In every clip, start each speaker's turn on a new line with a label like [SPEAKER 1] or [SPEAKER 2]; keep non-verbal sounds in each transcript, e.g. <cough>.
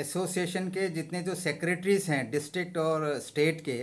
[SPEAKER 1] association के जितने जो सेक्रेटरीज़ हैं डिस्ट्रिक्ट और स्टेट के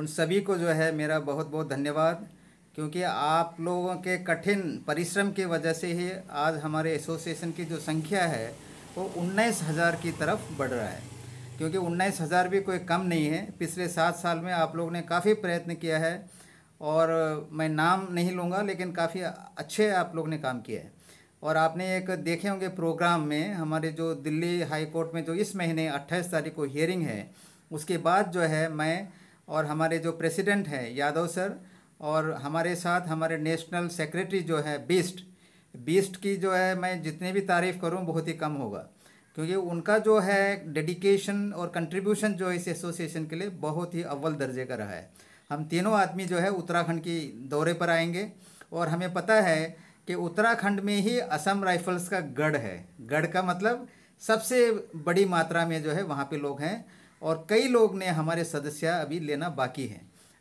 [SPEAKER 1] उन सभी को जो है मेरा बहुत बहुत धन्यवाद क्योंकि आप लोगों के कठिन परिश्रम की वजह से ही आज हमारे एसोसिएशन की जो संख्या है वो उन्नीस हज़ार की तरफ बढ़ रहा है क्योंकि उन्नीस हज़ार भी कोई कम नहीं है पिछले सात साल में आप लोगों ने काफ़ी प्रयत्न किया है और मैं नाम नहीं लूँगा लेकिन काफ़ी अच्छे आप लोग ने काम किया है और आपने एक देखे होंगे प्रोग्राम में हमारे जो दिल्ली हाई कोर्ट में जो इस महीने 28 तारीख को हियरिंग है उसके बाद जो है मैं और हमारे जो प्रेसिडेंट हैं यादव सर और हमारे साथ हमारे नेशनल सेक्रेटरी जो है बीस्ट बीस्ट की जो है मैं जितने भी तारीफ़ करूँ बहुत ही कम होगा क्योंकि उनका जो है डेडिकेशन और कंट्रीब्यूशन जो है इस एसोसिएशन के लिए बहुत ही अव्वल दर्जे का रहा है हम तीनों आदमी जो है उत्तराखंड की दौरे पर आएंगे और हमें पता है कि उत्तराखंड में ही असम राइफल्स का गढ़ है गढ़ का मतलब सबसे बड़ी मात्रा में जो है वहाँ पे लोग हैं और कई लोग ने हमारे सदस्य अभी लेना बाकी है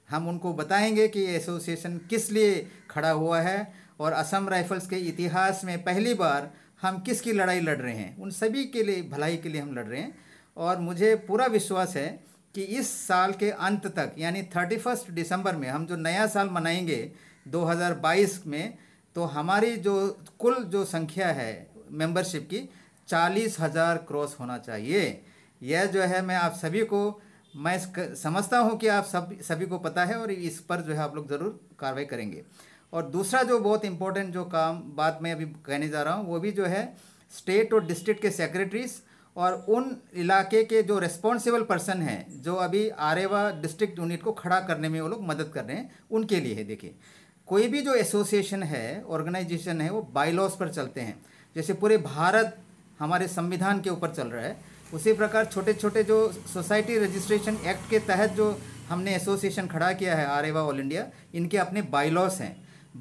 [SPEAKER 1] हम उनको बताएंगे कि एसोसिएशन किस लिए खड़ा हुआ है और असम राइफल्स के इतिहास में पहली बार हम किसकी लड़ाई लड़ रहे हैं उन सभी के लिए भलाई के लिए हम लड़ रहे हैं और मुझे पूरा विश्वास है कि इस साल के अंत तक यानी थर्टी फर्स्ट दिसंबर में हम जो नया साल मनाएंगे 2022 में तो हमारी जो कुल जो संख्या है मेंबरशिप की चालीस हज़ार क्रॉस होना चाहिए यह जो है मैं आप सभी को मैं समझता हूँ कि आप सब सभी को पता है और इस पर जो है आप लोग ज़रूर कार्रवाई करेंगे और दूसरा जो बहुत इंपॉर्टेंट जो काम बात मैं अभी कहने जा रहा हूँ वो भी जो है स्टेट और डिस्ट्रिक्ट के सेक्रेटरीज और उन इलाके के जो रिस्पॉन्सिबल पर्सन हैं जो अभी आरेवा डिस्ट्रिक्ट यूनिट को खड़ा करने में वो लोग मदद कर रहे हैं उनके लिए है देखिए कोई भी जो एसोसिएशन है ऑर्गेनाइजेशन है वो बाईलॉज पर चलते हैं जैसे पूरे भारत हमारे संविधान के ऊपर चल रहा है उसी प्रकार छोटे छोटे जो सोसाइटी रजिस्ट्रेशन एक्ट के तहत जो हमने एसोसिएशन खड़ा किया है आरेवा ऑल इंडिया इनके अपने बाईलॉस हैं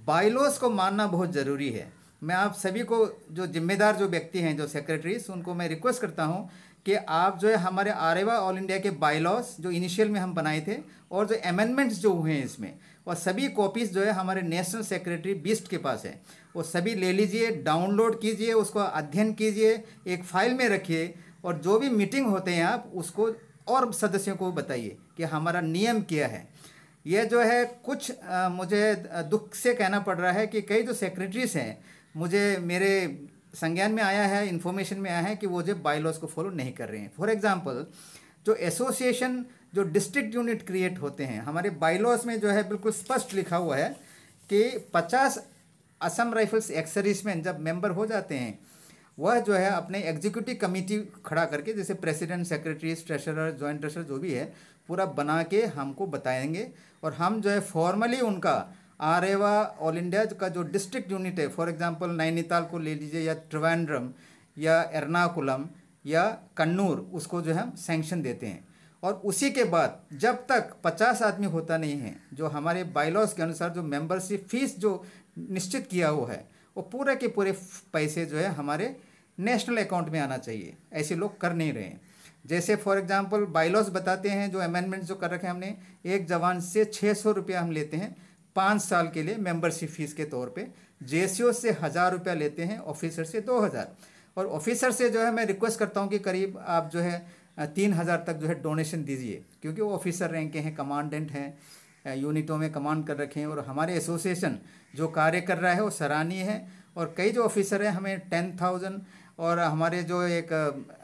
[SPEAKER 1] बाईलॉस को मानना बहुत ज़रूरी है मैं आप सभी को जो जिम्मेदार जो व्यक्ति हैं जो सेक्रेटरीज उनको मैं रिक्वेस्ट करता हूँ कि आप जो है हमारे आरेवा ऑल इंडिया के बाईलॉस जो इनिशियल में हम बनाए थे और जो अमेंडमेंट्स जो हुए हैं इसमें और सभी कॉपीज़ जो है हमारे नेशनल सेक्रेटरी बिस्ट के पास है वो सभी ले लीजिए डाउनलोड कीजिए उसको अध्ययन कीजिए एक फाइल में रखिए और जो भी मीटिंग होते हैं आप उसको और सदस्यों को बताइए कि हमारा नियम क्या है यह जो है कुछ आ, मुझे दुख से कहना पड़ रहा है कि कई जो सेक्रेटरीज हैं मुझे मेरे संज्ञान में आया है इन्फॉर्मेशन में आया है कि वो जो बायलॉज को फॉलो नहीं कर रहे हैं फॉर एग्ज़ाम्पल जो एसोसिएशन जो डिस्ट्रिक्ट यूनिट क्रिएट होते हैं हमारे बाइलॉज में जो है बिल्कुल स्पष्ट लिखा हुआ है कि पचास असम राइफल्स एक्सरिसमैन जब मेंबर हो जाते हैं वह जो है अपने एग्जीक्यूटिव कमेटी खड़ा करके जैसे president secretary treasurer joint treasurer जो भी है पूरा बना के हमको बताएंगे और हम जो है फॉर्मली उनका आरेवा ऑल इंडिया का जो डिस्ट्रिक्ट यूनिट है फॉर एग्जांपल नैनीताल को ले लीजिए या त्रिवेंड्रम या एर्नाकुलम या कन्नूर उसको जो है हम सेंक्शन देते हैं और उसी के बाद जब तक पचास आदमी होता नहीं है जो हमारे बाइलॉज के अनुसार जो मेंबरशिप फीस जो निश्चित किया हुआ है वो पूरे के पूरे पैसे जो है हमारे नेशनल अकाउंट में आना चाहिए ऐसे लोग कर नहीं रहे हैं जैसे फॉर एग्जांपल बायलॉस बताते हैं जो अमेंडमेंट जो कर रखे हैं हमने एक जवान से छः सौ रुपया हम लेते हैं पाँच साल के लिए मेंबरशिप फीस के तौर पे जे से हज़ार रुपया लेते हैं ऑफिसर से दो हज़ार और ऑफिसर से जो है मैं रिक्वेस्ट करता हूँ कि करीब आप जो है तीन हज़ार तक जो है डोनेशन दीजिए क्योंकि वो ऑफिसर रैंक के हैं कमांडेंट हैं यूनिटों में कमांड कर रखे हैं और हमारे एसोसिएशन जो कार्य कर रहा है वो सराहनीय है और कई जो ऑफिसर हैं हमें टेन थाउजेंड और हमारे जो एक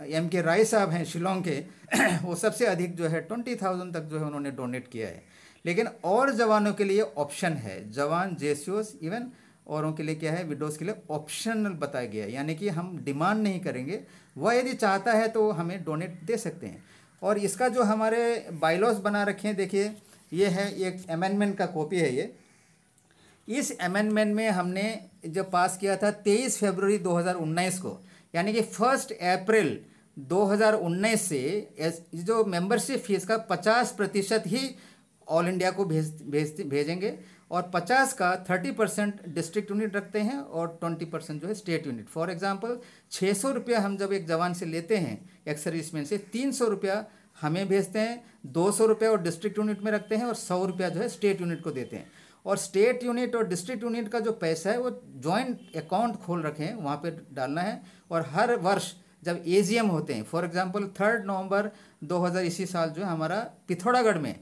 [SPEAKER 1] एम के राय साहब हैं शिलोंग के <clears throat> वो सबसे अधिक जो है ट्वेंटी थाउजेंड तक जो है उन्होंने डोनेट किया है लेकिन और जवानों के लिए ऑप्शन है जवान जे इवन औरों के लिए क्या है विडोज़ के लिए ऑप्शनल बताया गया है यानी कि हम डिमांड नहीं करेंगे वह यदि चाहता है तो हमें डोनेट दे सकते हैं और इसका जो हमारे बाइलॉज बना रखे हैं देखिए ये है एक अमेंडमेंट का कॉपी है ये इस अमेंडमेंट में हमने जब पास किया था तेईस फरवरी 2019 को यानी कि फर्स्ट अप्रैल 2019 से जो मेंबरशिप फीस का 50 प्रतिशत ही ऑल इंडिया को भेज भेज भेजेंगे और 50 का 30 परसेंट डिस्ट्रिक्ट यूनिट रखते हैं और 20 परसेंट जो है स्टेट यूनिट फॉर एग्जांपल छः सौ रुपया हम जब एक जवान से लेते हैं एक सर्विसमैन से तीन सौ रुपया हमें भेजते हैं दो सौ रुपया और डिस्ट्रिक्ट यूनिट में रखते हैं और सौ रुपया जो है स्टेट यूनिट को देते हैं और स्टेट यूनिट और डिस्ट्रिक्ट यूनिट का जो पैसा है वो ज्वाइंट अकाउंट खोल रखें वहाँ पर डालना है और हर वर्ष जब ए होते हैं फॉर एग्ज़ाम्पल थर्ड नवम्बर दो इसी साल जो है हमारा पिथौरागढ़ में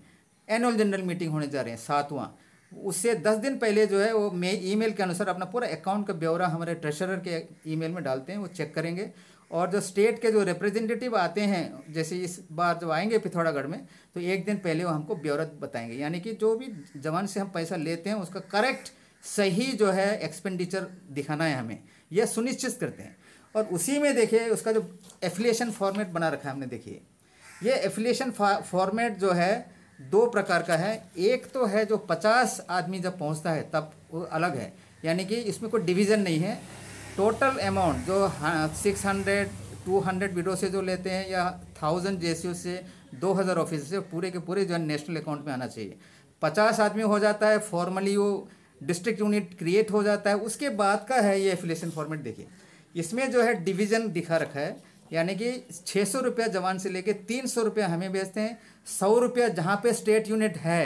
[SPEAKER 1] एनुअल जनरल मीटिंग होने जा रहे हैं सातवां उससे दस दिन पहले जो है वो मे ईमेल के अनुसार अपना पूरा अकाउंट का ब्यौरा हमारे ट्रेशरर के ईमेल में डालते हैं वो चेक करेंगे और जो स्टेट के जो रिप्रेजेंटेटिव आते हैं जैसे इस बार जब आएंगे पिथौरागढ़ में तो एक दिन पहले वो हमको ब्यौरा बताएंगे यानी कि जो भी जवान से हम पैसा लेते हैं उसका करेक्ट सही जो है एक्सपेंडिचर दिखाना है हमें यह सुनिश्चित करते हैं और उसी में देखिए उसका जो एफिलिएशन फॉर्मेट बना रखा है हमने देखिए ये एफिलिएशन फॉर्मेट जो है दो प्रकार का है एक तो है जो पचास आदमी जब पहुंचता है तब वो अलग है यानी कि इसमें कोई डिवीज़न नहीं है टोटल अमाउंट जो six hundred two hundred widow से जो लेते हैं या थाउजेंड जे से दो हज़ार ऑफिस से पूरे के पूरे जो है नेशनल अकाउंट में आना चाहिए पचास आदमी हो जाता है फॉर्मली वो डिस्ट्रिक्ट यूनिट क्रिएट हो जाता है उसके बाद का है ये एफिलेशन फॉर्मेट देखिए इसमें जो है डिवीज़न दिखा रखा है यानी कि छः सौ रुपया जवान से लेके तीन सौ रुपया हमें भेजते हैं सौ रुपया जहाँ पे स्टेट यूनिट है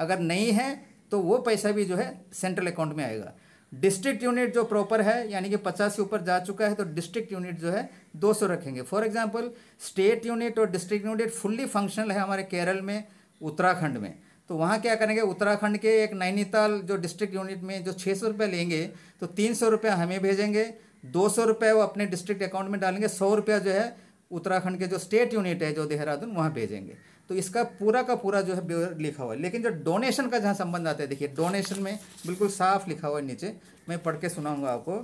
[SPEAKER 1] अगर नहीं है तो वो पैसा भी जो है सेंट्रल अकाउंट में आएगा डिस्ट्रिक्ट यूनिट जो प्रॉपर है यानी कि पचास से ऊपर जा चुका है तो डिस्ट्रिक्ट यूनिट जो है सौ रखेंगे फॉर एग्ज़ाम्पल स्टेट यूनिट और डिस्ट्रिक्ट यूनिट फुल्ली फंक्शनल है हमारे केरल में उत्तराखंड में तो वहाँ क्या करेंगे उत्तराखंड के एक नैनीताल जो डिस्ट्रिक्ट यूनिट में जो छः सौ रुपये लेंगे तो तीन सौ रुपये हमें भेजेंगे दो सौ रुपये वो अपने डिस्ट्रिक्ट अकाउंट में डालेंगे सौ रुपया जो है उत्तराखंड के जो स्टेट यूनिट है जो देहरादून वहाँ भेजेंगे तो इसका पूरा का पूरा जो है लिखा हुआ है लेकिन जो डोनेशन का जहाँ संबंध आता है देखिए डोनेशन में बिल्कुल साफ लिखा हुआ है नीचे मैं पढ़ के सुनाऊंगा आपको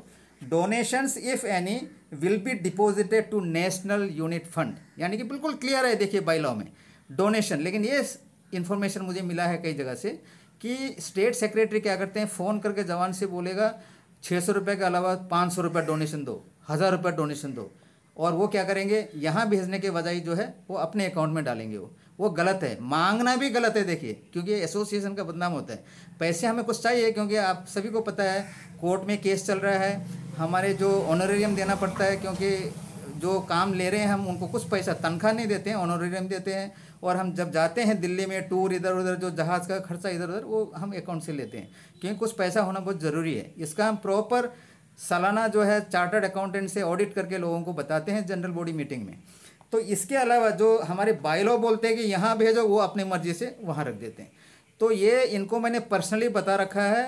[SPEAKER 1] donations if any will be deposited to national unit fund यानी कि बिल्कुल क्लियर है देखिए लॉ में डोनेशन लेकिन ये इन्फॉर्मेशन मुझे मिला है कई जगह से कि स्टेट सेक्रेटरी क्या करते हैं फ़ोन करके जवान से बोलेगा छः सौ रुपये के अलावा पाँच सौ रुपये डोनेशन दो हज़ार रुपये डोनेशन दो और वो क्या करेंगे यहाँ भेजने के बजाय जो है वो अपने अकाउंट में डालेंगे वो वो गलत है मांगना भी गलत है देखिए क्योंकि एसोसिएशन का बदनाम होता है पैसे हमें कुछ चाहिए क्योंकि आप सभी को पता है कोर्ट में केस चल रहा है हमारे जो ऑनरेरियम देना पड़ता है क्योंकि जो काम ले रहे हैं हम उनको कुछ पैसा तनख्वाह नहीं देते हैं ऑनोरेरियम देते हैं और हम जब जाते हैं दिल्ली में टूर इधर उधर जो जहाज़ का खर्चा इधर उधर वो हम अकाउंट से लेते हैं क्योंकि कुछ पैसा होना बहुत ज़रूरी है इसका हम प्रॉपर सालाना जो है चार्टर्ड अकाउंटेंट से ऑडिट करके लोगों को बताते हैं जनरल बॉडी मीटिंग में तो इसके अलावा जो हमारे बायलॉ बोलते हैं कि यहाँ भेजो वो अपनी मर्जी से वहाँ रख देते हैं तो ये इनको मैंने पर्सनली बता रखा है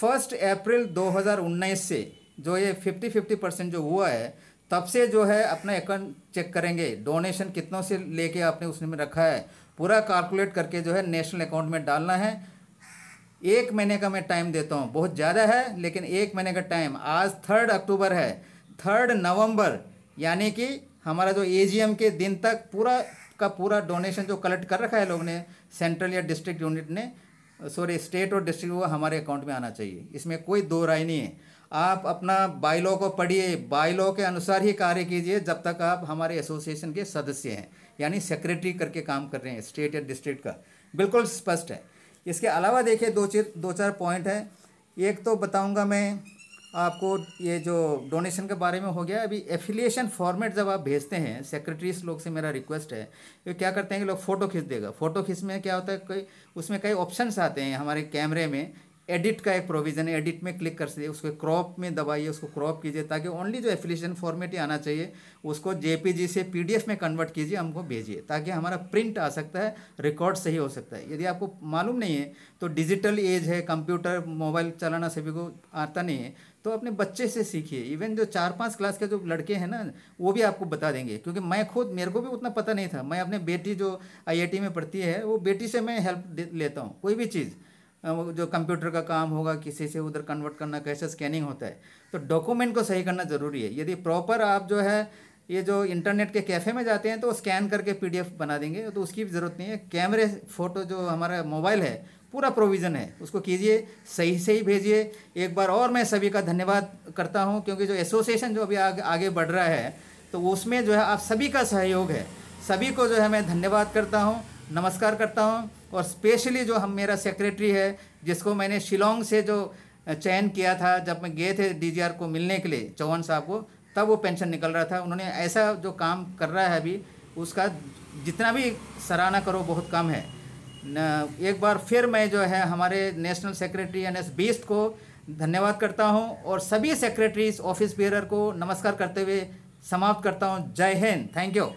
[SPEAKER 1] फर्स्ट अप्रैल 2019 से जो ये फिफ्टी फिफ्टी परसेंट जो हुआ है तब से जो है अपना अकाउंट चेक करेंगे डोनेशन कितनों से लेके आपने उसमें रखा है पूरा कैलकुलेट करके जो है नेशनल अकाउंट में डालना है एक महीने का मैं टाइम देता हूँ बहुत ज़्यादा है लेकिन एक महीने का टाइम आज थर्ड अक्टूबर है थर्ड नवंबर यानी कि हमारा जो एजीएम के दिन तक पूरा का पूरा डोनेशन जो कलेक्ट कर रखा है लोग ने सेंट्रल या डिस्ट्रिक्ट यूनिट ने सॉरी स्टेट और डिस्ट्रिक्ट वो हमारे अकाउंट में आना चाहिए इसमें कोई दो राय नहीं है आप अपना बाइलॉ को पढ़िए बाइलॉ के अनुसार ही कार्य कीजिए जब तक आप हमारे एसोसिएशन के सदस्य हैं यानी सेक्रेटरी करके काम कर रहे हैं स्टेट या डिस्ट्रिक्ट का बिल्कुल स्पष्ट है इसके अलावा देखिए दो चीज दो चार पॉइंट हैं एक तो बताऊंगा मैं आपको ये जो डोनेशन के बारे में हो गया अभी एफिलिएशन फॉर्मेट जब आप भेजते हैं सेक्रेटरीज लोग से मेरा रिक्वेस्ट है ये क्या करते हैं कि लोग फ़ोटो खींच देगा फ़ोटो खींच में क्या होता है कई उसमें कई ऑप्शंस आते हैं हमारे कैमरे में एडिट का एक प्रोविज़न है एडिट में क्लिक कर सकते उसको क्रॉप में दबाइए उसको क्रॉप कीजिए ताकि ओनली जो एफिलेशन फॉर्मेट ही आना चाहिए उसको जेपीजी से पीडीएफ में कन्वर्ट कीजिए हमको भेजिए ताकि हमारा प्रिंट आ सकता है रिकॉर्ड सही हो सकता है यदि आपको मालूम नहीं है तो डिजिटल एज है कंप्यूटर मोबाइल चलाना सभी को आता नहीं है तो अपने बच्चे से सीखिए इवन जो चार पाँच क्लास के जो लड़के हैं ना वो भी आपको बता देंगे क्योंकि मैं खुद मेरे को भी उतना पता नहीं था मैं अपने बेटी जो आईआईटी में पढ़ती है वो बेटी से मैं हेल्प लेता हूँ कोई भी चीज़ जो कंप्यूटर का काम होगा किसी से उधर कन्वर्ट करना कैसे स्कैनिंग होता है तो डॉक्यूमेंट को सही करना ज़रूरी है यदि प्रॉपर आप जो है ये जो इंटरनेट के कैफ़े में जाते हैं तो स्कैन करके पीडीएफ बना देंगे तो उसकी भी ज़रूरत नहीं है कैमरे फ़ोटो जो हमारा मोबाइल है पूरा प्रोविज़न है उसको कीजिए सही से ही भेजिए एक बार और मैं सभी का धन्यवाद करता हूँ क्योंकि जो एसोसिएशन जो अभी आग, आगे बढ़ रहा है तो उसमें जो है आप सभी का सहयोग है सभी को जो है मैं धन्यवाद करता हूँ नमस्कार करता हूँ और स्पेशली जो हम मेरा सेक्रेटरी है जिसको मैंने शिलोंग से जो चयन किया था जब मैं गए थे डीजीआर को मिलने के लिए चौहान साहब को तब वो पेंशन निकल रहा था उन्होंने ऐसा जो काम कर रहा है अभी उसका जितना भी सराहना करो बहुत कम है न एक बार फिर मैं जो है हमारे नेशनल सेक्रेटरी एन एस बीस्ट को धन्यवाद करता हूं और सभी सेक्रेटरीज ऑफिस बेरर को नमस्कार करते हुए समाप्त करता हूं जय हिंद थैंक यू